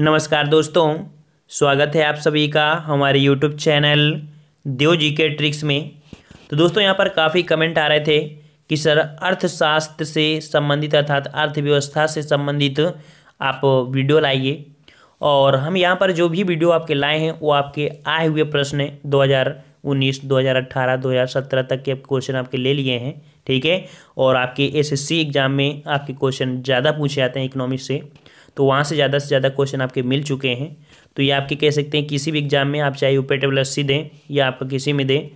नमस्कार दोस्तों स्वागत है आप सभी का हमारे यूट्यूब चैनल देव जी के ट्रिक्स में तो दोस्तों यहाँ पर काफ़ी कमेंट आ रहे थे कि सर अर्थशास्त्र से संबंधित अर्थात अर्थव्यवस्था से संबंधित आप वीडियो लाइए और हम यहाँ पर जो भी वीडियो आपके लाए हैं वो आपके आए हुए प्रश्न 2019, 2018, 2017 तक के क्वेश्चन आपके ले लिए हैं ठीक है और आपके एसएससी एग्ज़ाम में आपके क्वेश्चन ज़्यादा पूछे जाते हैं इकोनॉमिक्स से तो वहाँ से ज़्यादा से ज़्यादा क्वेश्चन आपके मिल चुके हैं तो ये आपके कह सकते हैं किसी भी एग्जाम में आप चाहे यू टेबल सी दें या आप किसी में दें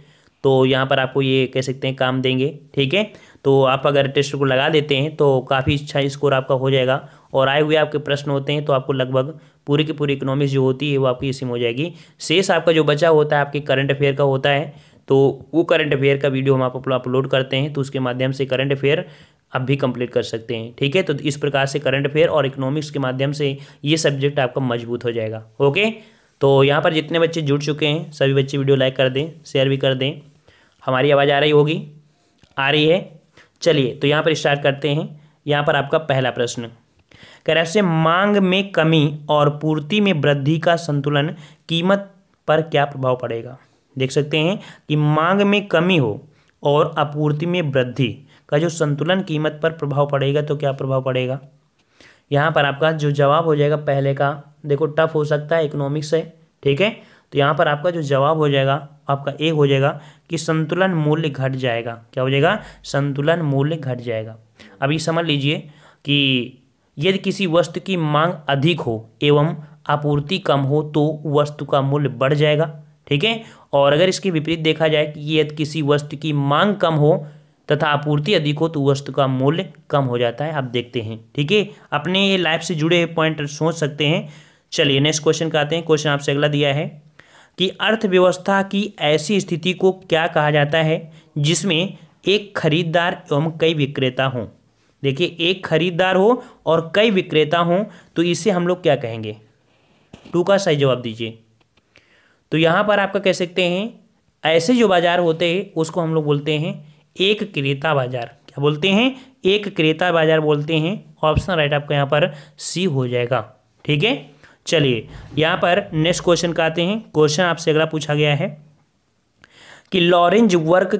तो यहाँ पर आपको ये कह सकते हैं काम देंगे ठीक है तो आप अगर टेस्ट को लगा देते हैं तो काफ़ी अच्छा स्कोर आपका हो जाएगा और आए हुए आपके प्रश्न होते हैं तो आपको लगभग पूरी की पूरी इकोनॉमिक्स जो होती है वो आपकी इसी में हो जाएगी शेष आपका जो बचा होता है आपके करंट अफेयर का होता है तो वो करंट अफेयर का वीडियो हम आप अपलोड करते हैं तो उसके माध्यम से करंट अफेयर आप भी कंप्लीट कर सकते हैं ठीक है तो इस प्रकार से करंट अफेयर और इकोनॉमिक्स के माध्यम से ये सब्जेक्ट आपका मजबूत हो जाएगा ओके तो यहाँ पर जितने बच्चे जुड़ चुके हैं सभी बच्चे वीडियो लाइक कर दें शेयर भी कर दें हमारी आवाज़ आ रही होगी आ रही है चलिए तो यहाँ पर स्टार्ट करते हैं यहाँ पर आपका पहला प्रश्न कह रहा है मांग में कमी और पूर्ति में वृद्धि का संतुलन कीमत पर क्या प्रभाव पड़ेगा देख सकते हैं कि मांग में कमी हो और आपूर्ति में वृद्धि का जो संतुलन कीमत पर प्रभाव पड़ेगा तो क्या प्रभाव पड़ेगा यहाँ पर आपका जो जवाब हो जाएगा पहले का देखो टफ हो सकता है इकोनॉमिक्स से ठीक है तो यहाँ पर आपका जो जवाब हो जाएगा आपका ए हो जाएगा कि संतुलन मूल्य घट जाएगा क्या हो जाएगा संतुलन मूल्य घट जाएगा अब ये समझ लीजिए कि यदि किसी वस्तु की मांग अधिक हो एवं आपूर्ति कम हो तो वस्तु का मूल्य बढ़ जाएगा ठीक है और अगर इसके विपरीत देखा जाए कि यदि किसी वस्तु की मांग कम हो तथा आपूर्ति अधिक हो तो वस्तु का मूल्य कम हो जाता है आप देखते हैं ठीक है अपने लाइफ से जुड़े पॉइंट सोच सकते हैं चलिए नेक्स्ट क्वेश्चन का आते हैं क्वेश्चन आपसे अगला दिया है कि अर्थव्यवस्था की ऐसी स्थिति को क्या कहा जाता है जिसमें एक खरीदार एवं कई विक्रेता हों देखिए एक खरीदार हो और कई विक्रेता हों तो इसे हम लोग क्या कहेंगे टू का सही जवाब दीजिए तो यहाँ पर आपका कह सकते हैं ऐसे जो बाज़ार होते हैं उसको हम लोग बोलते हैं एक क्रेता बाजार क्या बोलते हैं एक क्रेता बाजार बोलते हैं ऑप्शन राइट आपका यहाँ पर सी हो जाएगा ठीक है चलिए यहाँ पर नेक्स्ट क्वेश्चन का आते हैं क्वेश्चन आपसे अगला पूछा गया है कि लॉरेंज वर्क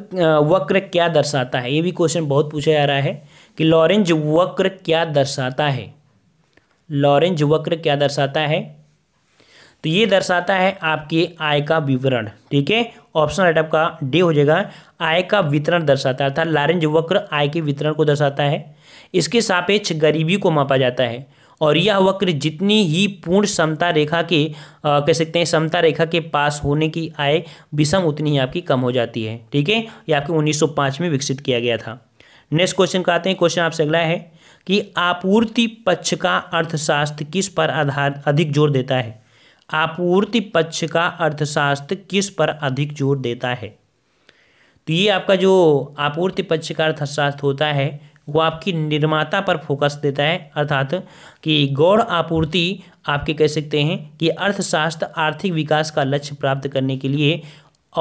वक्र क्या दर्शाता है ये भी क्वेश्चन बहुत पूछा जा रहा है कि लॉरेंज वक्र क्या दर्शाता है लॉरेंज वक्र क्या दर्शाता है तो ये दर्शाता है आपके आय का विवरण ठीक है ऑप्शन राइट आपका डी हो जाएगा आय का वितरण दर्शाता है अर्थात लारेंज वक्र आय के वितरण को दर्शाता है इसके सापेक्ष गरीबी को मापा जाता है और यह वक्र जितनी ही पूर्ण समता रेखा के कह सकते हैं समता रेखा के पास होने की आय विषम उतनी ही आपकी कम हो जाती है ठीक है यह आपके 1905 में विकसित किया गया था नेक्स्ट क्वेश्चन का आते हैं क्वेश्चन आपसे अगला है कि आपूर्ति पक्ष का अर्थशास्त्र किस पर आधार अधिक जोर देता है आपूर्ति पक्ष का अर्थशास्त्र किस पर अधिक जोर देता है तो ये आपका जो आपूर्ति पक्ष का अर्थशास्त्र होता है वो आपकी निर्माता पर फोकस देता है अर्थात कि गौड़ आपूर्ति आपके कह सकते हैं कि अर्थशास्त्र आर्थिक विकास का लक्ष्य प्राप्त करने के लिए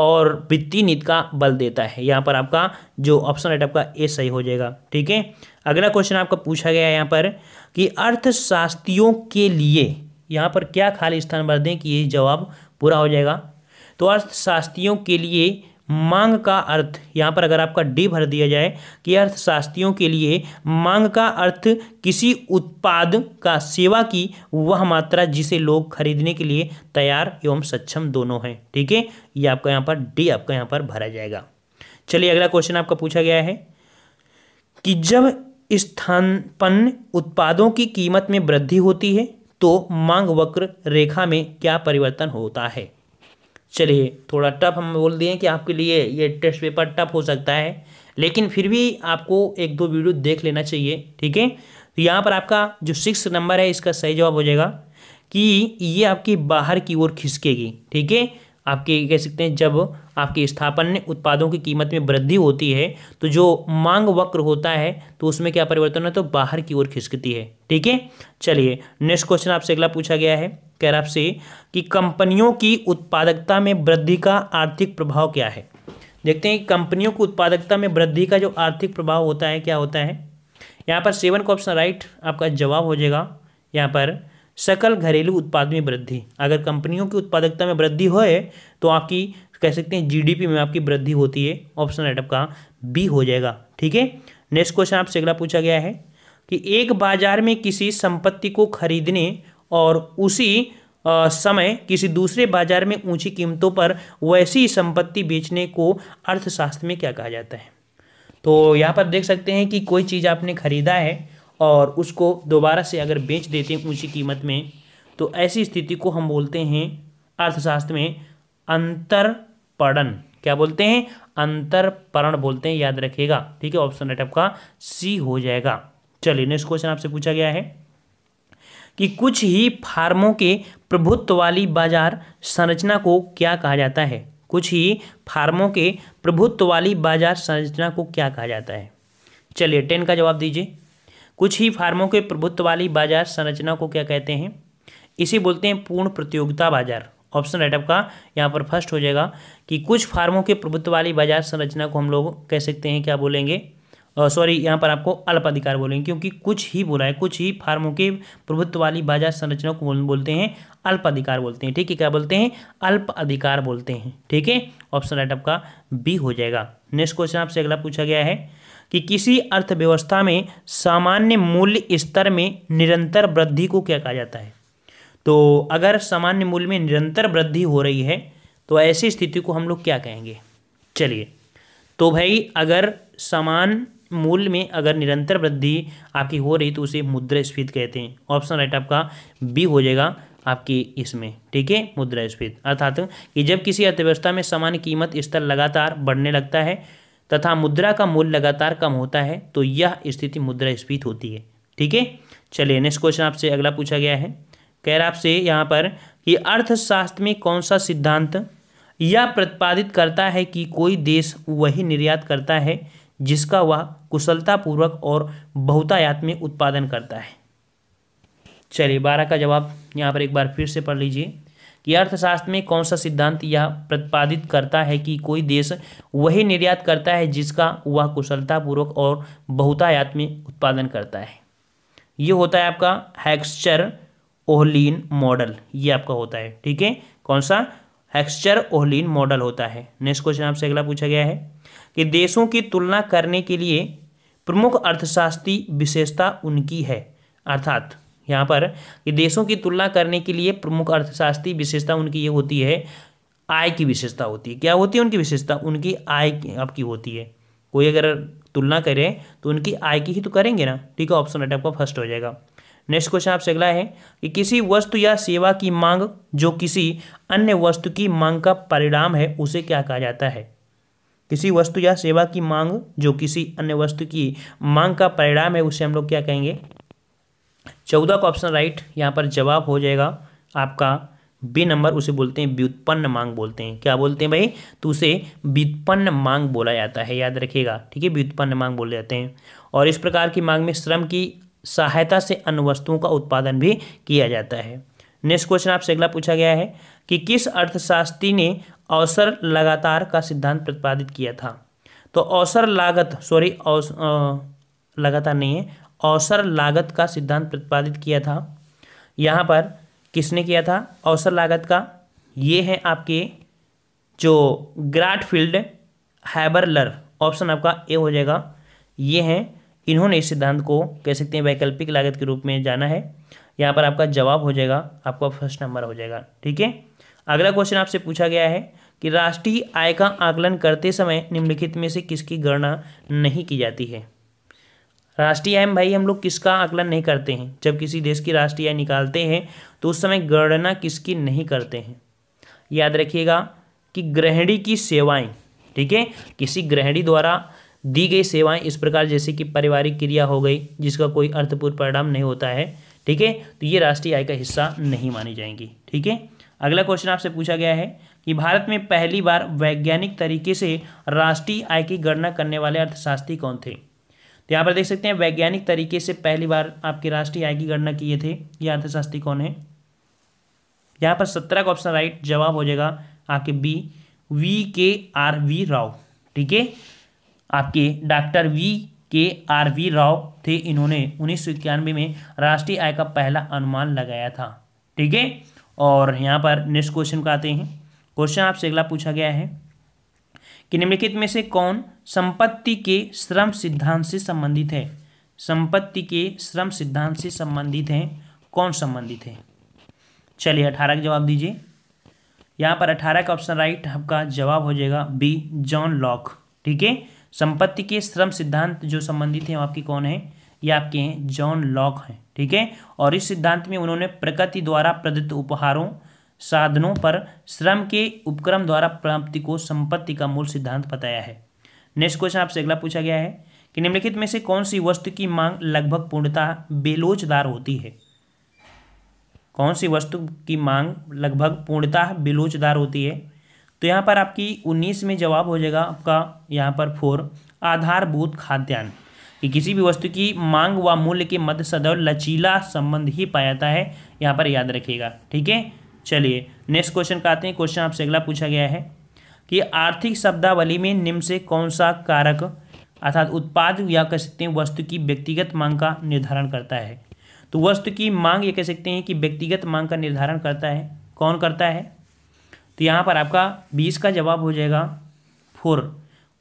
और वित्तीय नीति का बल देता है यहाँ पर आपका जो ऑप्शन राइट आपका ए सही हो जाएगा ठीक है अगला क्वेश्चन आपका पूछा गया है यहाँ पर कि अर्थशास्त्रियों के लिए यहाँ पर क्या खाली स्थान भर दें कि ये जवाब पूरा हो जाएगा तो अर्थशास्त्रियों के लिए मांग का अर्थ यहाँ पर अगर आपका डी भर दिया जाए कि अर्थशास्त्रियों के लिए मांग का अर्थ किसी उत्पाद का सेवा की वह मात्रा जिसे लोग खरीदने के लिए तैयार एवं सक्षम दोनों हैं ठीक है ये आपका यहाँ पर डी आपका यहाँ पर भरा जाएगा चलिए अगला क्वेश्चन आपका पूछा गया है कि जब स्थानपन्न उत्पादों की कीमत में वृद्धि होती है तो मांग वक्र रेखा में क्या परिवर्तन होता है चलिए थोड़ा टफ हम बोल दिए कि आपके लिए ये टेस्ट पेपर टफ हो सकता है लेकिन फिर भी आपको एक दो वीडियो देख लेना चाहिए ठीक है तो यहाँ पर आपका जो सिक्स नंबर है इसका सही जवाब हो जाएगा कि ये आपकी बाहर की ओर खिसकेगी ठीक है आपके कह सकते हैं जब आपके स्थापन उत्पादों की कीमत में वृद्धि होती है तो जो मांग वक्र होता है तो उसमें क्या परिवर्तन है तो बाहर की ओर खिसकती है ठीक है चलिए नेक्स्ट क्वेश्चन आपसे अगला पूछा गया है कह रहा आपसे कि कंपनियों की उत्पादकता में वृद्धि का आर्थिक प्रभाव क्या है देखते हैं कंपनियों की उत्पादकता में वृद्धि का जो आर्थिक प्रभाव होता है क्या होता है यहाँ पर सेवन का ऑप्शन राइट आपका जवाब हो जाएगा यहाँ पर सकल घरेलू उत्पाद में वृद्धि अगर कंपनियों की उत्पादकता में वृद्धि होए तो आपकी कह सकते हैं जीडीपी में आपकी वृद्धि होती है ऑप्शन राइट का बी हो जाएगा ठीक है नेक्स्ट क्वेश्चन आपसे अगला पूछा गया है कि एक बाजार में किसी संपत्ति को खरीदने और उसी आ, समय किसी दूसरे बाजार में ऊंची कीमतों पर वैसी संपत्ति बेचने को अर्थशास्त्र में क्या कहा जाता है तो यहाँ पर देख सकते हैं कि कोई चीज़ आपने खरीदा है और उसको दोबारा से अगर बेच देते हैं ऊँची कीमत में तो ऐसी स्थिति को हम बोलते हैं अर्थशास्त्र में अंतरपणन क्या बोलते हैं अंतरपरण बोलते हैं याद रखेगा ठीक है ऑप्शन राइट आपका सी हो जाएगा चलिए नेक्स्ट क्वेश्चन आपसे पूछा गया है कि कुछ ही फार्मों के प्रभुत्व वाली बाजार संरचना को क्या कहा जाता है कुछ ही फार्मों के प्रभुत्व वाली बाजार संरचना को क्या कहा जाता है चलिए टेन का जवाब दीजिए कुछ ही फार्मों के प्रभुत्व वाली बाजार संरचना को क्या कहते हैं इसे बोलते हैं पूर्ण प्रतियोगिता बाजार ऑप्शन राइट आपका यहाँ पर फर्स्ट हो जाएगा कि कुछ फार्मों के प्रभुत्व वाली बाजार संरचना को हम लोग कह सकते हैं क्या बोलेंगे सॉरी यहाँ पर आपको अल्प अधिकार बोलेंगे क्योंकि कुछ ही बोला है कुछ ही फार्मों के प्रभुत्व वाली बाजार संरचना को बोलते हैं अल्प अधिकार बोलते हैं ठीक है क्या बोलते हैं अल्प अधिकार बोलते हैं ठीक है ऑप्शन राइट आपका बी हो जाएगा नेक्स्ट क्वेश्चन आपसे अगला पूछा गया है कि किसी अर्थव्यवस्था में सामान्य मूल्य स्तर में निरंतर वृद्धि को क्या कहा जाता है तो अगर सामान्य मूल्य में निरंतर वृद्धि हो रही है तो ऐसी स्थिति को हम लोग क्या कहेंगे चलिए तो भाई अगर समान मूल्य में अगर निरंतर वृद्धि आपकी हो रही तो उसे स्फीत कहते हैं ऑप्शन राइट आपका बी हो जाएगा आपकी इसमें ठीक है मुद्रास्फीति अर्थात कि जब किसी अर्थव्यवस्था में सामान्य कीमत स्तर लगातार बढ़ने लगता है तथा मुद्रा का मूल्य लगातार कम होता है तो यह स्थिति मुद्रा स्पीत होती है ठीक है चलिए नेक्स्ट क्वेश्चन आपसे अगला पूछा गया है कह रहा आपसे यहाँ पर कि अर्थशास्त्र में कौन सा सिद्धांत यह प्रतिपादित करता है कि कोई देश वही निर्यात करता है जिसका वह कुशलतापूर्वक और बहुतायात में उत्पादन करता है चलिए बारह का जवाब यहाँ पर एक बार फिर से पढ़ लीजिए कि अर्थशास्त्र में कौन सा सिद्धांत यह प्रतिपादित करता है कि कोई देश वही निर्यात करता है जिसका वह कुशलतापूर्वक और बहुतायात में उत्पादन करता है ये होता है आपका हैक्सचर ओहलिन मॉडल ये आपका होता है ठीक है कौन सा हैक्सचर ओहलिन मॉडल होता है नेक्स्ट क्वेश्चन आपसे अगला पूछा गया है कि देशों की तुलना करने के लिए प्रमुख अर्थशास्त्री विशेषता उनकी है अर्थात यहाँ पर कि देशों की तुलना करने के लिए प्रमुख अर्थशास्त्री विशेषता उनकी ये होती है आय की विशेषता होती है क्या होती है उनकी विशेषता उनकी आय आपकी होती है कोई अगर तुलना करें तो उनकी आय की ही तो करेंगे ना ठीक है ऑप्शन एट आपका फर्स्ट हो जाएगा नेक्स्ट क्वेश्चन आपसे अगला है कि किसी वस्तु या सेवा की मांग जो किसी अन्य वस्तु की मांग का परिणाम है उसे क्या कहा जाता है किसी वस्तु या सेवा की मांग जो किसी अन्य वस्तु की मांग का परिणाम है उसे हम लोग क्या कहेंगे चौदह का ऑप्शन राइट यहाँ पर जवाब हो जाएगा आपका बी नंबर उसे बोलते हैं व्युत्पन्न मांग बोलते हैं क्या बोलते हैं भाई तो उसे व्युत्पन्न मांग बोला जाता है याद रखिएगा ठीक है व्युत्पन्न मांग बोले जाते हैं और इस प्रकार की मांग में श्रम की सहायता से अन्य वस्तुओं का उत्पादन भी किया जाता है नेक्स्ट क्वेश्चन आपसे अगला पूछा गया है कि किस अर्थशास्त्री ने अवसर लगातार का सिद्धांत प्रतिपादित किया था तो अवसर लागत सॉरी लगातार नहीं है अवसर लागत का सिद्धांत प्रतिपादित किया था यहाँ पर किसने किया था अवसर लागत का ये है आपके जो ग्राटफील्ड हैबरलर ऑप्शन आपका ए हो जाएगा ये हैं इन्होंने इस सिद्धांत को कह सकते हैं वैकल्पिक लागत के रूप में जाना है यहाँ पर आपका जवाब हो जाएगा आपका फर्स्ट नंबर हो जाएगा ठीक है अगला क्वेश्चन आपसे पूछा गया है कि राष्ट्रीय आय का आकलन करते समय निम्नलिखित में से किसकी गणना नहीं की जाती है राष्ट्रीय आय में भाई हम लोग किसका आकलन नहीं करते हैं जब किसी देश की राष्ट्रीय आय निकालते हैं तो उस समय गणना किसकी नहीं करते हैं याद रखिएगा कि गृहिणी की सेवाएं ठीक है किसी गृहिणी द्वारा दी गई सेवाएं इस प्रकार जैसे कि पारिवारिक क्रिया हो गई जिसका कोई अर्थपूर्ण परिणाम नहीं होता है ठीक है तो ये राष्ट्रीय आय का हिस्सा नहीं मानी जाएंगी ठीक है अगला क्वेश्चन आपसे पूछा गया है कि भारत में पहली बार वैज्ञानिक तरीके से राष्ट्रीय आय की गणना करने वाले अर्थशास्त्री कौन थे तो यहाँ पर देख सकते हैं वैज्ञानिक तरीके से पहली बार आपके राष्ट्रीय आय की गणना किए थे ये अर्थशास्त्री कौन है यहाँ पर सत्रह का ऑप्शन राइट जवाब हो जाएगा आपके B V K R V Rao ठीक है आपके doctor V K R V Rao थे इन्होंने उन्नीस सौ इक्यानवे में राष्ट्रीय आय का पहला अनुमान लगाया था ठीक है और यहाँ पर नेक्स्ट क्वेश्चन को आते हैं क्वेश्चन आपसे अगला पूछा गया है कि निम्नलिखित में से कौन संपत्ति के श्रम सिद्धांत से संबंधित है संपत्ति के श्रम सिद्धांत से संबंधित हैं कौन संबंधित है चलिए अठारह का जवाब दीजिए यहाँ पर अठारह का ऑप्शन राइट आपका जवाब हो जाएगा बी जॉन लॉक ठीक है संपत्ति के श्रम सिद्धांत जो संबंधित हैं आपके कौन है ये आपके हैं जॉन लॉक हैं ठीक है और इस सिद्धांत में उन्होंने प्रकृति द्वारा प्रदत्त उपहारों साधनों पर श्रम के उपक्रम द्वारा प्राप्ति को संपत्ति का मूल सिद्धांत बताया है नेक्स्ट क्वेश्चन आपसे अगला पूछा गया है कि निम्नलिखित में से कौन सी वस्तु की मांग लगभग पूर्णतः बेलोचदार होती है कौन सी वस्तु की मांग लगभग पूर्णतः बेलोचदार होती है तो यहाँ पर आपकी उन्नीस में जवाब हो जाएगा आपका यहाँ पर फोर आधारभूत खाद्यान्न कि किसी भी वस्तु की मांग व मूल्य के मध्य सदैव लचीला संबंध ही पाया जाता है यहाँ पर याद रखिएगा ठीक है चलिए नेक्स्ट क्वेश्चन का आते हैं क्वेश्चन आपसे अगला पूछा गया है कि आर्थिक शब्दावली में निम्न से कौन सा कारक अर्थात उत्पाद या कह सकते हैं वस्तु की व्यक्तिगत मांग का निर्धारण करता है तो वस्तु की मांग ये कह सकते हैं कि व्यक्तिगत मांग का निर्धारण करता है कौन करता है तो यहाँ पर आपका बीस का जवाब हो जाएगा फोर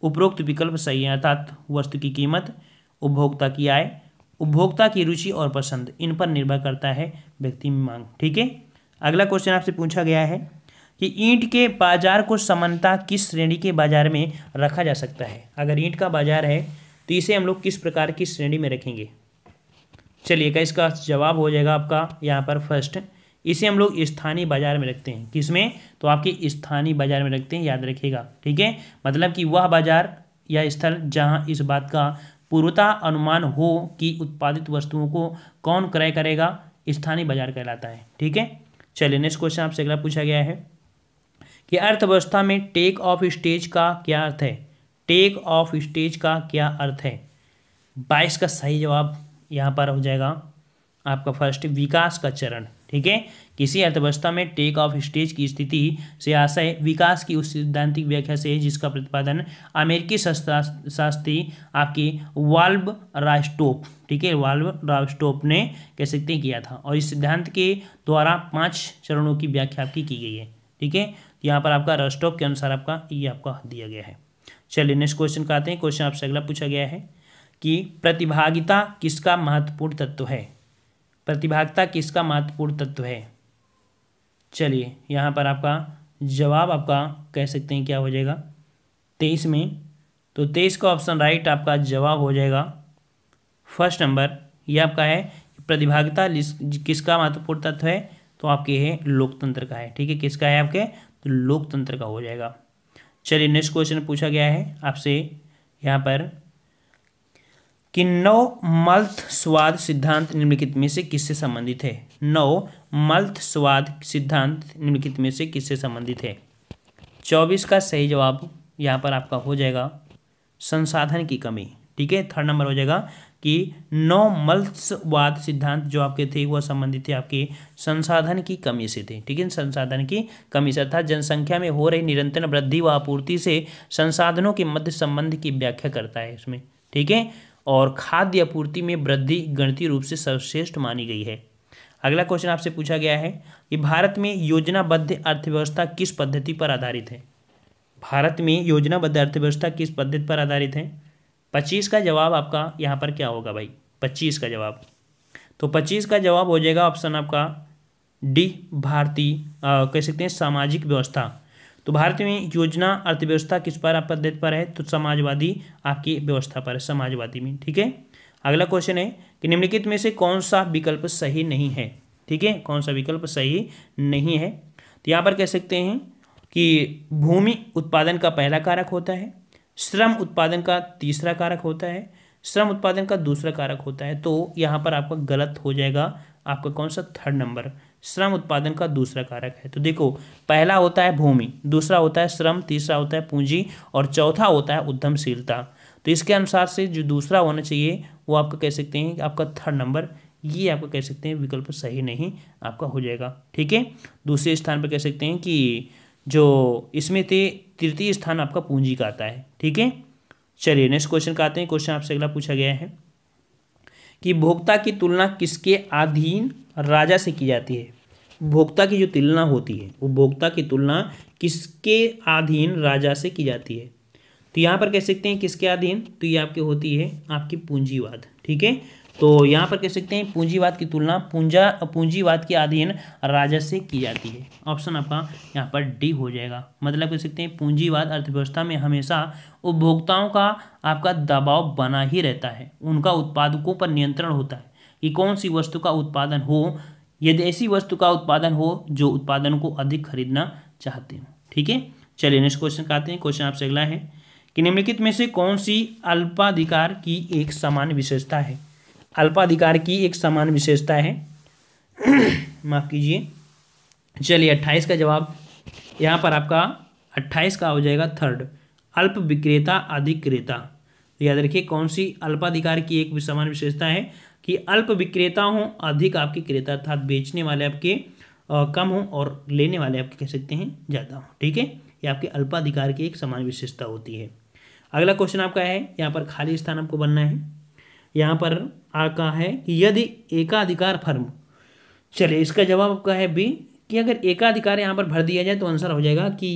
उपरोक्त विकल्प सही है अर्थात वस्तु की कीमत उपभोक्ता की आय उपभोक्ता की रुचि और पसंद इन पर निर्भर करता है व्यक्ति मांग ठीक है अगला क्वेश्चन आपसे पूछा गया है कि ईंट के बाजार को समानता किस श्रेणी के बाजार में रखा जा सकता है अगर ईंट का बाजार है तो इसे हम लोग किस प्रकार की श्रेणी में रखेंगे चलिएगा इसका जवाब हो जाएगा आपका यहाँ पर फर्स्ट इसे हम लोग स्थानीय बाजार में रखते हैं किसमें तो आपके स्थानीय बाजार में रखते हैं याद रखिएगा ठीक है मतलब कि वह बाजार या स्थल जहाँ इस बात का पूर्वता अनुमान हो कि उत्पादित वस्तुओं को कौन क्रय करेगा स्थानीय बाजार कहलाता है ठीक है चलिए नेक्स्ट क्वेश्चन आपसे अगला पूछा गया है कि अर्थव्यवस्था में टेक ऑफ स्टेज का क्या अर्थ है टेक ऑफ स्टेज का क्या अर्थ है बाईस का सही जवाब यहाँ पर हो जाएगा आपका फर्स्ट विकास का चरण ठीक है किसी अर्थव्यवस्था में टेक ऑफ स्टेज की स्थिति से आशय विकास की उस सिद्धांतिक व्याख्या से है जिसका प्रतिपादन अमेरिकी शास्त्री आपकी वाल्व राइस्टोप ठीक है वाल्व राइस्टोप ने कह सकते हैं किया था और इस सिद्धांत के द्वारा पाँच चरणों की व्याख्या आपकी की गई है ठीक है यहाँ पर आपका रास्टोप के अनुसार आपका ये आपका दिया गया है चलिए नेक्स्ट क्वेश्चन का आते हैं क्वेश्चन आपसे अगला पूछा गया है कि प्रतिभागिता किसका महत्वपूर्ण तत्व है प्रतिभागिता किसका महत्वपूर्ण तत्व है चलिए यहाँ पर आपका जवाब आपका कह सकते हैं क्या हो जाएगा तेईस में तो तेईस का ऑप्शन राइट आपका जवाब हो जाएगा फर्स्ट नंबर ये आपका है प्रतिभागिता किसका महत्वपूर्ण तत्व है तो आपके है लोकतंत्र का है ठीक है किसका है आपके तो लोकतंत्र का हो जाएगा चलिए नेक्स्ट क्वेश्चन पूछा गया है आपसे यहाँ पर कि नौ मल्थ स्वाद सिद्धांत निम्नलिखित में से किससे संबंधित है नौ मल्थ स्वाद सिद्धांत निम्नलिखित में से किससे संबंधित है चौबीस का सही जवाब यहाँ पर आपका हो जाएगा संसाधन की कमी ठीक है थर्ड नंबर हो जाएगा कि नौ मल्सवाद सिद्धांत जो आपके थे वह संबंधित थे आपके संसाधन की कमी से थे ठीक है संसाधन की कमी से अर्थात जनसंख्या में हो रही निरंतर वृद्धि व आपूर्ति से संसाधनों के मध्य संबंध की व्याख्या करता है इसमें ठीक है और खाद्य आपूर्ति में वृद्धि गणती रूप से सर्वश्रेष्ठ मानी गई है अगला क्वेश्चन आपसे पूछा गया है कि भारत में योजनाबद्ध अर्थव्यवस्था किस पद्धति पर आधारित है भारत में योजनाबद्ध अर्थव्यवस्था किस पद्धति पर आधारित है पच्चीस का जवाब आपका यहाँ पर क्या होगा भाई पच्चीस का जवाब तो पच्चीस का जवाब हो जाएगा ऑप्शन आपका डी भारतीय कह सकते हैं सामाजिक व्यवस्था तो भारत में योजना अर्थव्यवस्था किस पर पद्धति पर है तो समाजवादी आपकी व्यवस्था पर है समाजवादी में ठीक है अगला क्वेश्चन है कि निम्नलिखित में से कौन सा विकल्प सही नहीं है ठीक है कौन सा विकल्प सही नहीं है तो यहाँ पर कह सकते हैं कि भूमि उत्पादन का पहला कारक होता है श्रम उत्पादन का तीसरा कारक होता है श्रम उत्पादन का दूसरा कारक होता है तो यहाँ पर आपका गलत हो जाएगा आपका कौन सा थर्ड नंबर श्रम उत्पादन का दूसरा कारक है तो देखो पहला होता है भूमि दूसरा होता है श्रम तीसरा होता है पूंजी और चौथा होता है उद्यमशीलता तो इसके अनुसार से जो दूसरा होना चाहिए वो आपका कह सकते हैं आपका थर्ड नंबर ये आपका कह सकते हैं विकल्प सही नहीं आपका हो जाएगा ठीक है दूसरे स्थान पर कह सकते हैं कि जो इसमें थे तृतीय स्थान आपका पूंजी का आता है ठीक है चलिए नेक्स्ट क्वेश्चन का आते हैं क्वेश्चन आपसे अगला पूछा गया है कि भोक्ता की तुलना किसके अधीन राजा से की जाती है भोक्ता की जो तुलना होती है वो भोक्ता की तुलना किसके अधीन राजा से की जाती है तो यहाँ पर कह सकते हैं किसके अधीन तो ये आपकी होती है आपकी पूंजीवाद ठीक है तो यहाँ पर कह सकते हैं पूंजीवाद की तुलना पूंजा पूंजीवाद के अधीन राजस्व से की जाती है ऑप्शन आपका यहाँ पर डी हो जाएगा मतलब कह सकते हैं पूंजीवाद अर्थव्यवस्था में हमेशा उपभोक्ताओं का आपका दबाव बना ही रहता है उनका उत्पादकों पर नियंत्रण होता है कि कौन सी वस्तु का उत्पादन हो यदि ऐसी वस्तु का उत्पादन हो जो उत्पादन को अधिक खरीदना चाहते हो ठीक है चलिए नेक्स्ट क्वेश्चन का आते हैं क्वेश्चन आपसे अगला है कि निम्नलिखित में से कौन सी अल्पाधिकार की एक समान विशेषता है अल्पाधिकार की एक समान विशेषता है माफ़ कीजिए चलिए अट्ठाइस का जवाब यहाँ पर आपका अट्ठाईस का हो जाएगा थर्ड अल्प विक्रेता अधिक क्रेता तो याद रखिए कौन सी अल्पाधिकार की एक समान विशेषता है कि अल्प विक्रेता हो अधिक आपके क्रेता अर्थात बेचने वाले आपके कम हो और लेने वाले आपके कह सकते हैं ज़्यादा हो ठीक है ये आपके अल्पाधिकार की एक समान विशेषता होती है अगला क्वेश्चन आपका है यहाँ पर खाली स्थान आपको बनना है यहाँ पर आपका है कि यदि एकाधिकार फर्म चले इसका जवाब आपका है बी कि अगर एकाधिकार यहाँ पर भर दिया जाए तो आंसर हो जाएगा कि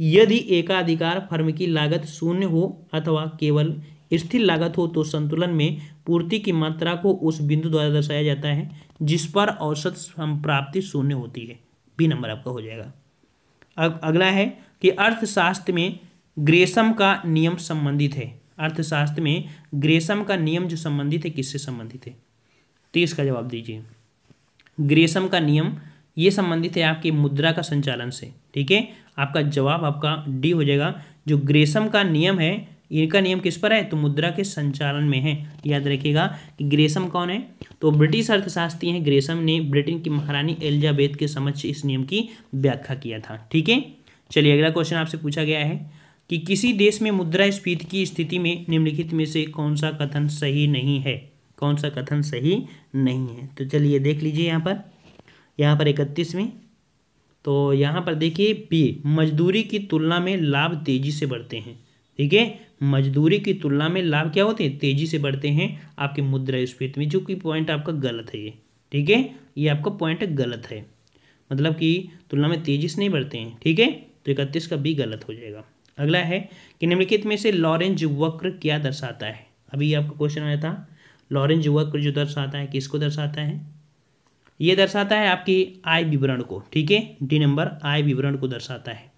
यदि एकाधिकार फर्म की लागत शून्य हो अथवा केवल स्थिर लागत हो तो संतुलन में पूर्ति की मात्रा को उस बिंदु द्वारा दर्शाया जाता है जिस पर औसत संप्राप्ति शून्य होती है बी नंबर आपका हो जाएगा अगला है कि अर्थशास्त्र में ग्रेसम का नियम संबंधित है अर्थशास्त्र में ग्रेसम का नियम जो संबंधित है किससे संबंधित है तो इसका जवाब दीजिए ग्रेसम का नियम ये संबंधित है आपकी मुद्रा का संचालन से ठीक है आपका जवाब आपका डी हो जाएगा जो ग्रेसम का नियम है इनका नियम किस पर है तो मुद्रा के संचालन में है याद रखिएगा कि ग्रेसम कौन है तो ब्रिटिश अर्थशास्त्री हैं ग्रेसम ने ब्रिटेन की महारानी एलिजाबेथ के समक्ष इस नियम की व्याख्या किया था ठीक है चलिए अगला क्वेश्चन आपसे पूछा गया है कि किसी देश में मुद्रास्फीति की स्थिति में निम्नलिखित में से कौन सा कथन सही नहीं है कौन सा कथन सही नहीं है तो चलिए देख लीजिए यहाँ पर यहाँ पर में तो यहाँ पर देखिए बी मजदूरी की तुलना में लाभ तेजी से बढ़ते हैं ठीक है मजदूरी की तुलना में लाभ क्या होते हैं तेजी से बढ़ते हैं आपके स्फीति में जो कि पॉइंट आपका गलत है ये ठीक है ये आपका पॉइंट गलत है मतलब कि तुलना में तेजी से नहीं बढ़ते हैं ठीक है तो इकतीस का भी गलत हो जाएगा अगला है कि निम्नलिखित में से लॉरेंज वक्र क्या दर्शाता है अभी आपका क्वेश्चन आया था लॉरेंज वक्र जो दर्शाता है किसको दर्शाता है ये दर्शाता है आपकी आय विवरण को ठीक है डी नंबर आय विवरण को दर्शाता है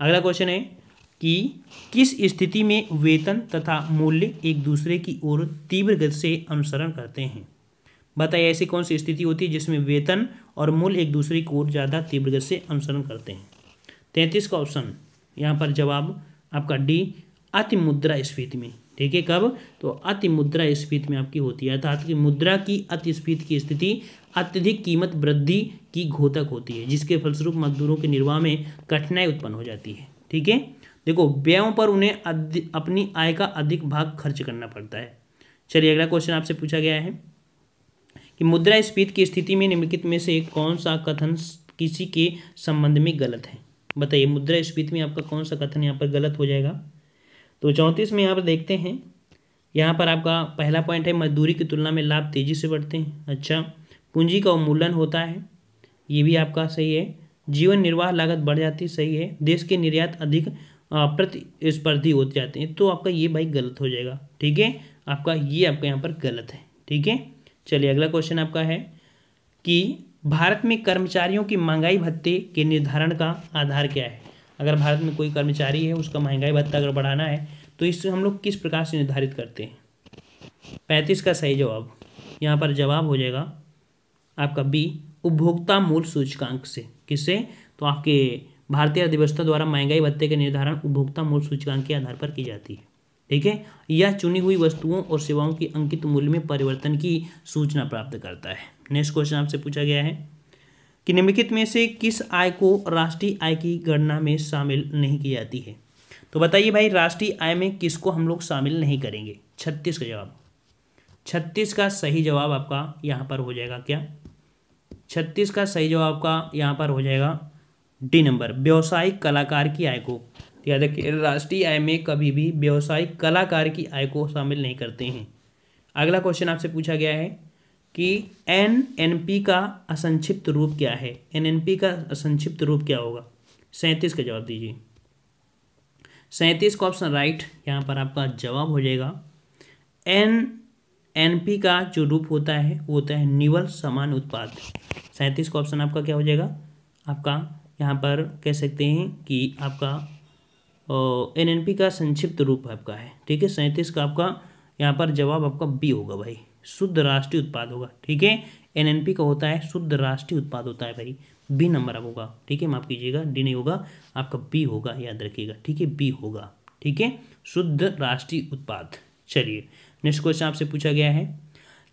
अगला क्वेश्चन है कि किस स्थिति में वेतन तथा मूल्य एक दूसरे की ओर तीव्र गति से अनुसरण करते हैं बताइए ऐसी कौन सी स्थिति होती है जिसमें वेतन और मूल्य एक दूसरे की ओर ज़्यादा तीव्र गति से अनुसरण करते हैं तैंतीस का ऑप्शन यहाँ पर जवाब आपका डी अति मुद्रा स्फीति में ठीक है कब तो अति मुद्रा स्फीति में आपकी होती है अर्थात की मुद्रा की अति स्फीत की स्थिति अत्यधिक कीमत वृद्धि की घोतक होती है जिसके फलस्वरूप मजदूरों के निर्वाह में कठिनाई उत्पन्न हो जाती है ठीक है देखो व्ययों पर उन्हें अपनी आय का अधिक भाग खर्च करना पड़ता है चलिए अगला क्वेश्चन आपसे पूछा गया है कि मुद्रास्फीति की स्थिति में निम्नलिखित में से कौन सा कथन किसी के संबंध में गलत है बताइए मुद्रा स्पीत में आपका कौन सा कथन यहाँ पर गलत हो जाएगा तो चौंतीस में यहाँ पर देखते हैं यहाँ पर आपका पहला पॉइंट है मजदूरी की तुलना में लाभ तेज़ी से बढ़ते हैं अच्छा पूंजी का उन्मूलन होता है ये भी आपका सही है जीवन निर्वाह लागत बढ़ जाती सही है देश के निर्यात अधिक प्रतिस्पर्धी होते जाते हैं तो आपका ये भाई गलत हो जाएगा ठीक है आपका ये आपका यहाँ पर गलत है ठीक है चलिए अगला क्वेश्चन आपका है कि भारत में कर्मचारियों की महंगाई भत्ते के निर्धारण का आधार क्या है अगर भारत में कोई कर्मचारी है उसका महंगाई भत्ता अगर बढ़ाना है तो इससे हम लोग किस प्रकार से निर्धारित करते हैं पैंतीस का सही जवाब यहाँ पर जवाब हो जाएगा आपका बी उपभोक्ता मूल सूचकांक से किससे तो आपके भारतीय अर्थव्यवस्था द्वारा महंगाई भत्ते के निर्धारण उपभोक्ता मूल्य सूचकांक के आधार पर की जाती है ठीक है यह चुनी हुई वस्तुओं और सेवाओं की अंकित मूल्य में परिवर्तन की सूचना प्राप्त करता है नेक्स्ट क्वेश्चन आपसे पूछा गया है कि निम्नलिखित में से किस आय को राष्ट्रीय आय की गणना में शामिल नहीं की जाती है तो बताइए भाई राष्ट्रीय आय में किसको हम लोग शामिल नहीं करेंगे छत्तीस का जवाब छत्तीस का सही जवाब आपका यहाँ पर हो जाएगा क्या छत्तीस का सही जवाब आपका यहाँ पर हो जाएगा डी नंबर व्यवसायिक कलाकार की आय को याद रखिए राष्ट्रीय आय में कभी भी व्यवसायिक कलाकार की आय को शामिल नहीं करते हैं अगला क्वेश्चन आपसे पूछा गया है कि एन एन पी का असंक्षिप्त रूप क्या है एन एन पी का असंक्षिप्त रूप क्या होगा सैंतीस का जवाब दीजिए सैंतीस का ऑप्शन राइट यहाँ पर आपका जवाब हो जाएगा एन एन पी का जो रूप होता है वो होता है निवल समान उत्पाद सैंतीस का ऑप्शन आपका क्या हो जाएगा आपका यहाँ पर कह सकते हैं कि आपका एन एन पी का संक्षिप्त रूप आपका है ठीक है सैंतीस का आपका यहाँ पर जवाब आपका बी होगा भाई शुद्ध राष्ट्रीय उत्पाद होगा ठीक है एन एन पी का होता है शुद्ध राष्ट्रीय उत्पाद होता है भाई बी नंबर आप होगा ठीक है माफ कीजिएगा डी नहीं होगा आपका बी होगा याद रखिएगा ठीक है बी होगा ठीक है शुद्ध राष्ट्रीय उत्पाद चलिए नेक्स्ट क्वेश्चन आपसे पूछा गया है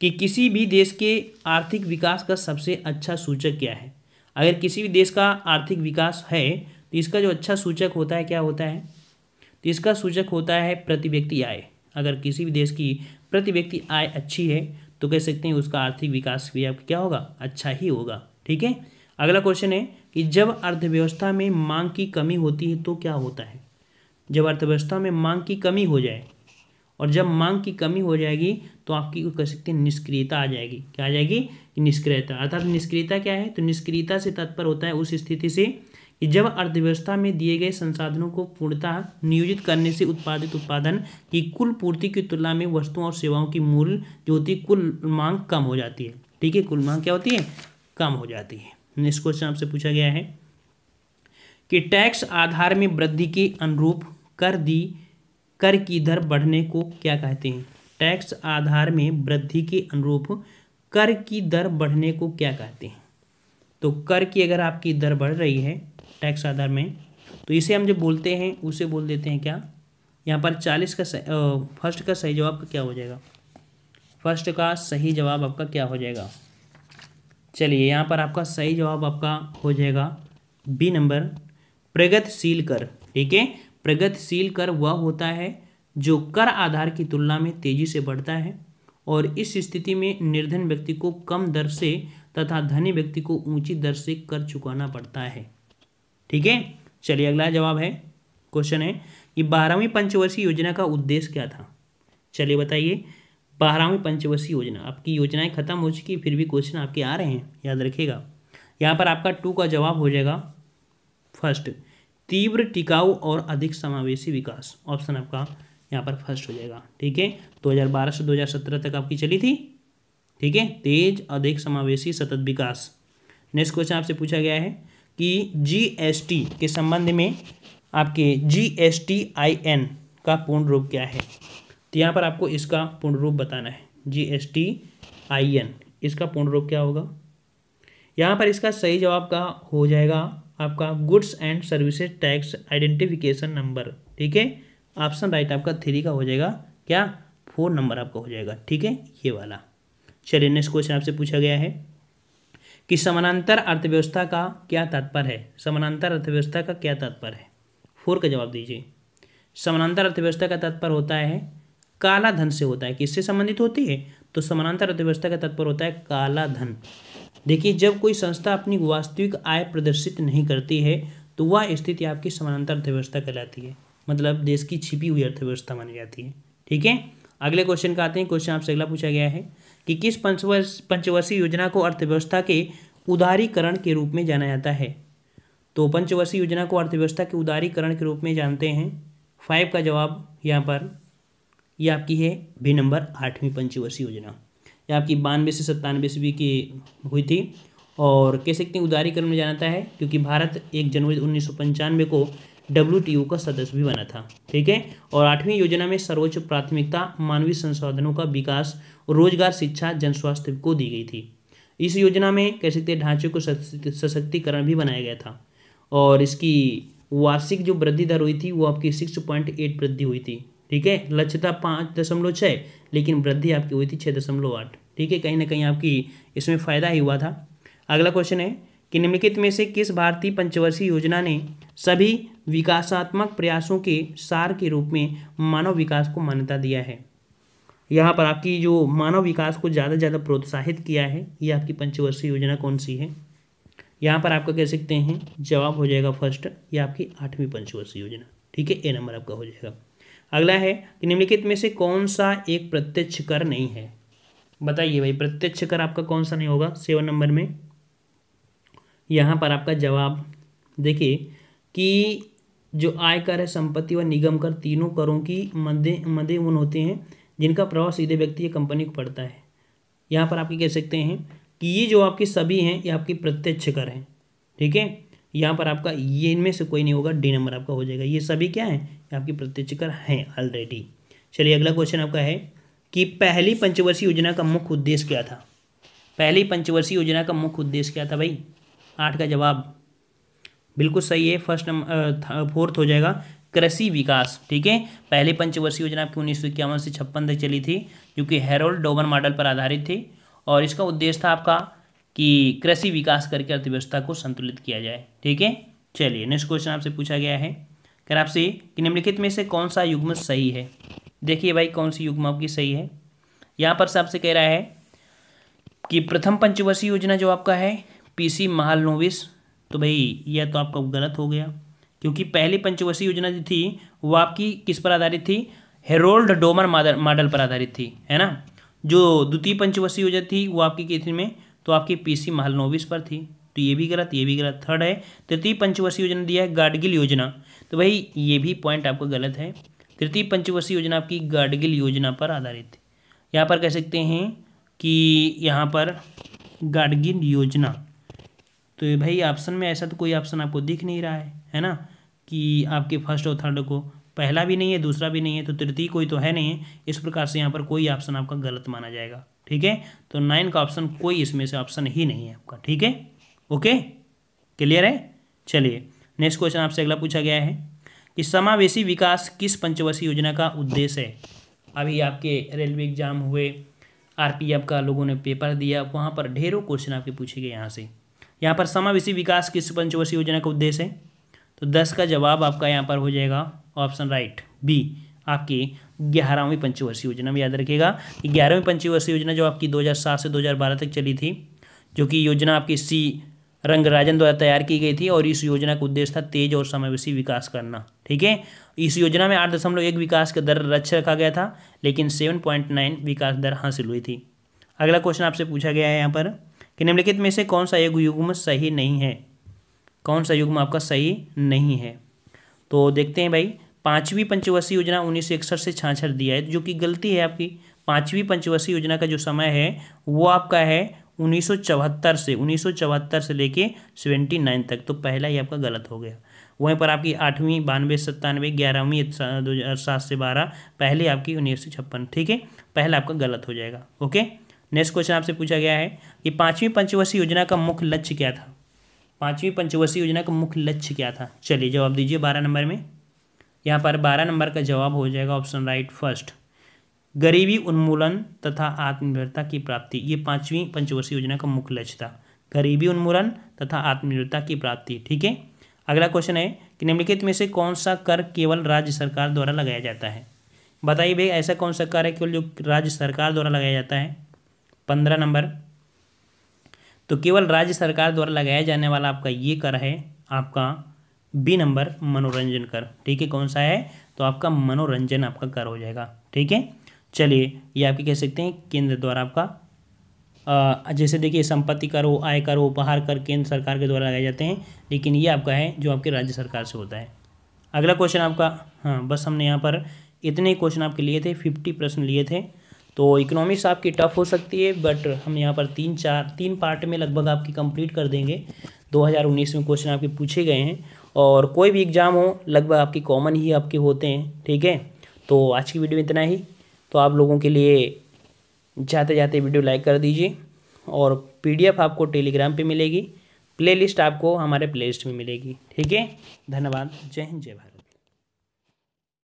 कि किसी भी देश के आर्थिक विकास का सबसे अच्छा सूचक क्या है अगर किसी भी देश का आर्थिक विकास है तो इसका जो अच्छा सूचक होता है क्या होता है तो इसका सूचक होता है प्रति व्यक्ति आय अगर किसी भी देश की प्रति व्यक्ति आय अच्छी है तो कह सकते हैं उसका आर्थिक विकास भी आपका क्या होगा अच्छा ही होगा ठीक है अगला क्वेश्चन है कि जब अर्थव्यवस्था में मांग की कमी होती है तो क्या होता है जब अर्थव्यवस्था में मांग की कमी हो जाए और जब मांग की कमी हो जाएगी तो आपकी कह सकते हैं निष्क्रियता आ जाएगी क्या आ जाएगी निष्क्रियता अर्थात निष्क्रियता क्या है तो निष्क्रियता से तत्पर होता है उस स्थिति से कि जब अर्थव्यवस्था में दिए गए संसाधनों को पूर्णतः नियोजित करने से उत्पादित उत्पादन की कुल पूर्ति की तुलना में वस्तुओं और सेवाओं की मूल जो होती है कुल मांग कम हो जाती है ठीक है कुल मांग क्या होती है कम हो जाती है इस क्वेश्चन आपसे पूछा गया है कि टैक्स आधार में वृद्धि के अनुरूप कर दी कर की दर बढ़ने को क्या कहते हैं टैक्स आधार में वृद्धि के अनुरूप कर की दर बढ़ने को क्या कहते हैं तो कर की अगर आपकी दर बढ़ रही है टैक्स आधार में तो इसे हम जो बोलते हैं उसे बोल देते हैं क्या यहाँ पर चालीस का फर्स्ट का सही जवाब क्या हो जाएगा फर्स्ट का सही जवाब आपका क्या हो जाएगा चलिए यहाँ पर आपका सही जवाब आपका हो जाएगा बी नंबर प्रगतिशील कर ठीक है प्रगतिशील कर वह होता है जो कर आधार की तुलना में तेजी से बढ़ता है और इस स्थिति में निर्धन व्यक्ति को कम दर से तथा धनी व्यक्ति को ऊंची दर से कर चुकाना पड़ता है ठीक है चलिए अगला जवाब है क्वेश्चन है कि बारहवीं पंचवर्षीय योजना का उद्देश्य क्या था चलिए बताइए बारहवीं पंचवर्षीय योजना आपकी योजनाएं खत्म हो चुकी फिर भी क्वेश्चन आपके आ रहे हैं याद रखिएगा यहाँ पर आपका टू का जवाब हो जाएगा फर्स्ट तीव्र टिकाऊ और अधिक समावेशी विकास ऑप्शन आपका यहाँ पर फर्स्ट हो जाएगा ठीक है 2012 से 2017 तक आपकी चली थी ठीक है तेज अधिक समावेशी सतत विकास नेक्स्ट क्वेश्चन आपसे पूछा गया है कि जीएसटी के संबंध में आपके जीएसटीआईएन का पूर्ण रूप क्या है तो यहाँ पर आपको इसका पूर्ण रूप बताना है जी एन इसका पूर्ण रूप क्या होगा यहाँ पर इसका सही जवाब का हो जाएगा आपका goods and services tax identification number ठीक है ऑप्शन राइट आपका थ्री का हो जाएगा क्या फोर नंबर आपका हो जाएगा ठीक है ये वाला चलिए नेक्स्ट क्वेश्चन आपसे पूछा गया है कि समानांतर अर्थव्यवस्था का क्या तात्पर्य है समानांतर अर्थव्यवस्था का क्या तात्पर्य है फोर का जवाब दीजिए समानांतर अर्थव्यवस्था का तात्पर्य होता है काला धन से होता है किससे संबंधित होती है तो समानांतर अर्थव्यवस्था का तत्पर होता है काला धन देखिए जब कोई संस्था अपनी वास्तविक आय प्रदर्शित नहीं करती है तो वह स्थिति आपकी समानांतर अर्थव्यवस्था कहलाती है मतलब देश की छिपी हुई अर्थव्यवस्था मानी जाती है ठीक है अगले क्वेश्चन का आते हैं क्वेश्चन आपसे अगला पूछा गया है कि किस पंचवर्ष पंचवर्षीय योजना को अर्थव्यवस्था के उदारीकरण के रूप में जाना जाता है तो पंचवर्षीय योजना को अर्थव्यवस्था के उदारीकरण के रूप में जानते हैं फाइव का जवाब यहाँ पर ये आपकी है भी नंबर आठवीं पंचवर्षीय योजना ये आपकी बानवे से सत्तानवे ईस्वी की हुई थी और कह सकते हैं उदारीकरण में जाना है क्योंकि भारत एक जनवरी उन्नीस को डब्ल्यू का सदस्य भी बना था ठीक है और आठवीं योजना में सर्वोच्च प्राथमिकता मानवीय संसाधनों का विकास रोजगार शिक्षा जन स्वास्थ्य को दी गई थी इस योजना में कह सकते हैं ढांचे को सशक्तिकरण भी बनाया गया था और इसकी वार्षिक जो वृद्धि दर हुई थी वो आपकी सिक्स पॉइंट एट वृद्धि हुई थी ठीक है लक्ष्यता पाँच दशमलव छः लेकिन वृद्धि आपकी हुई थी छः दशमलव आठ ठीक है कहीं ना कहीं आपकी इसमें फ़ायदा ही हुआ था अगला क्वेश्चन है कि निम्नलिखित में से किस भारतीय पंचवर्षीय योजना ने सभी विकासात्मक प्रयासों के सार के रूप में मानव विकास को मान्यता दिया है यहाँ पर आपकी जो मानव विकास को ज़्यादा से ज़्यादा प्रोत्साहित किया है ये आपकी पंचवर्षीय योजना कौन सी है यहाँ पर आपका कह सकते हैं जवाब हो जाएगा फर्स्ट ये आपकी आठवीं पंचवर्षीय योजना ठीक है ए नंबर आपका हो जाएगा अगला है कि निम्नलिखित में से कौन सा एक प्रत्यक्ष कर नहीं है बताइए भाई प्रत्यक्ष कर आपका कौन सा नहीं होगा सेवन नंबर में यहाँ पर आपका जवाब देखिए कि जो आयकर है संपत्ति व निगम कर तीनों करों की मदे मदे उन होते हैं जिनका प्रभाव सीधे व्यक्ति या कंपनी को पड़ता है यहाँ पर आप कह सकते हैं कि ये जो आपके सभी हैं ये आपके प्रत्यक्ष कर हैं ठीक है यहाँ पर आपका ये इनमें से कोई नहीं होगा डी नंबर आपका हो जाएगा ये सभी क्या है आपकी प्रत्यक्ष कर हैं ऑलरेडी चलिए अगला क्वेश्चन आपका है कि पहली पंचवर्षीय योजना का मुख्य उद्देश्य क्या था पहली पंचवर्षीय योजना का मुख्य उद्देश्य क्या था भाई आठ का जवाब बिल्कुल सही है फर्स्ट नंबर फोर्थ हो जाएगा कृषि विकास ठीक है पहली पंचवर्षीय योजना आपकी उन्नीस से छप्पन तक चली थी जो कि हेरोल्ड डोबर मॉडल पर आधारित थी और इसका उद्देश्य था आपका कि कृषि विकास करके अर्थव्यवस्था को संतुलित किया जाए ठीक है चलिए नेक्स्ट क्वेश्चन आपसे पूछा गया है कर आपसे कि निम्नलिखित में से कौन सा युग्म सही है देखिए भाई कौन सी युग्म आपकी सही है यहाँ पर सबसे आपसे कह रहा है कि प्रथम पंचवर्षीय योजना जो आपका है पीसी सी तो भाई यह तो आपका गलत हो गया क्योंकि पहली पंचवर्षीय योजना जो थी वो आपकी किस पर आधारित थी हेरोल्ड डोमर मॉडल पर आधारित थी है ना जो द्वितीय पंचवर्षीय योजना थी वो आपकी किस में तो आपकी पीसी महलनोविस पर थी तो ये भी गलत ये भी गलत थर्ड है तृतीय पंचवर्षीय योजना दिया है गाडगिल योजना तो भाई ये भी पॉइंट आपको गलत है तृतीय पंचवर्षीय योजना आपकी गाडगिल योजना पर आधारित यहाँ पर कह सकते हैं कि यहाँ पर गाडगिल योजना तो भाई ऑप्शन में ऐसा तो कोई ऑप्शन आपको दिख नहीं रहा है है ना कि आपके फर्स्ट और थर्ड को पहला भी नहीं है दूसरा भी नहीं है तो तृतीय कोई तो है नहीं इस प्रकार से यहाँ पर कोई ऑप्शन आपका गलत माना जाएगा ठीक है तो नाइन का ऑप्शन कोई इसमें से ऑप्शन ही नहीं है आपका ठीक है ओके क्लियर है चलिए नेक्स्ट क्वेश्चन आपसे अगला पूछा गया है कि समावेशी विकास किस पंचवर्षीय योजना का उद्देश्य है अभी आपके रेलवे एग्जाम हुए आरपीएफ का लोगों ने पेपर दिया वहाँ पर ढेरों क्वेश्चन आपके पूछे गए यहाँ से यहाँ पर समावेशी विकास किस पंचवर्षीय योजना का उद्देश्य है तो दस का जवाब आपका यहाँ पर हो जाएगा ऑप्शन राइट बी आपकी ग्यारहवीं पंचवर्षीय योजना में याद रखिएगा कि ग्यारहवीं पंचवर्षीय योजना जो आपकी 2007 से 2012 तक चली थी जो कि योजना आपकी सी रंगराजन द्वारा तैयार की गई थी और इस योजना का उद्देश्य था तेज और समावेशी विकास करना ठीक है इस योजना में आठ दशमलव एक विकास का दर लक्ष्य रखा गया था लेकिन सेवन पॉइंट नाइन विकास दर हासिल हुई थी अगला क्वेश्चन आपसे पूछा गया है यहाँ पर कि निम्नलिखित में से कौन सा युग युग्म सही नहीं है कौन सा युग्म आपका सही नहीं है तो देखते हैं भाई पाँचवीं पंचवर्षीय योजना उन्नीस सौ इकसठ से छाछठ दिया है जो कि गलती है आपकी पाँचवीं पंचवर्षीय योजना का जो समय है वो आपका है चौहत्तर से चौहत्तर से लेके नाइन तक तो पहला ही आपका गलत हो गया वहीं पर आपकी आठवीं बानवे सत्तानवे ग्यारहवीं दो हज़ार सात से बारह पहले आपकी उन्नीस सौ छप्पन ठीक है पहला आपका गलत हो जाएगा ओके नेक्स्ट क्वेश्चन आपसे पूछा गया है कि पाँचवीं पंचवर्षीय योजना का मुख्य लक्ष्य क्या था पाँचवीं पंचवर्षीय योजना का मुख्य लक्ष्य क्या था चलिए जवाब दीजिए बारह नंबर में यहाँ पर बारह नंबर का जवाब हो जाएगा ऑप्शन राइट फर्स्ट गरीबी उन्मूलन तथा आत्मनिर्भरता की प्राप्ति ये पाँचवीं पंचवर्षीय योजना का मुख्य लक्ष्य था गरीबी उन्मूलन तथा आत्मनिर्भरता की प्राप्ति ठीक है अगला क्वेश्चन है कि निम्नलिखित में से कौन सा कर केवल राज्य सरकार द्वारा लगाया जाता है बताइए भाई ऐसा कौन सा कर है केवल जो राज्य सरकार द्वारा लगाया जाता है पंद्रह नंबर तो केवल राज्य सरकार द्वारा लगाया जाने वाला आपका ये कर है आपका बी नंबर मनोरंजन कर ठीक है कौन सा है तो आपका मनोरंजन आपका कर हो जाएगा ठीक है चलिए ये आपके कह सकते हैं केंद्र द्वारा आपका आ, जैसे देखिए संपत्ति कर हो आय कर हो उपहार कर केंद्र सरकार के द्वारा लगाए जाते हैं लेकिन ये आपका है जो आपके राज्य सरकार से होता है अगला क्वेश्चन आपका हाँ बस हमने यहाँ पर इतने क्वेश्चन आपके लिए थे फिफ्टी प्रश्न लिए थे तो इकोनॉमिक्स आपकी टफ हो सकती है बट हम यहाँ पर तीन चार तीन पार्ट में लगभग आपकी कंप्लीट कर देंगे 2019 में क्वेश्चन आपके पूछे गए हैं और कोई भी एग्ज़ाम हो लगभग आपके कॉमन ही आपके होते हैं ठीक है तो आज की वीडियो में इतना ही तो आप लोगों के लिए जाते जाते वीडियो लाइक कर दीजिए और पीडीएफ आपको टेलीग्राम पे मिलेगी प्लेलिस्ट आपको हमारे प्लेलिस्ट में मिलेगी ठीक है धन्यवाद जय हिंद जय भारत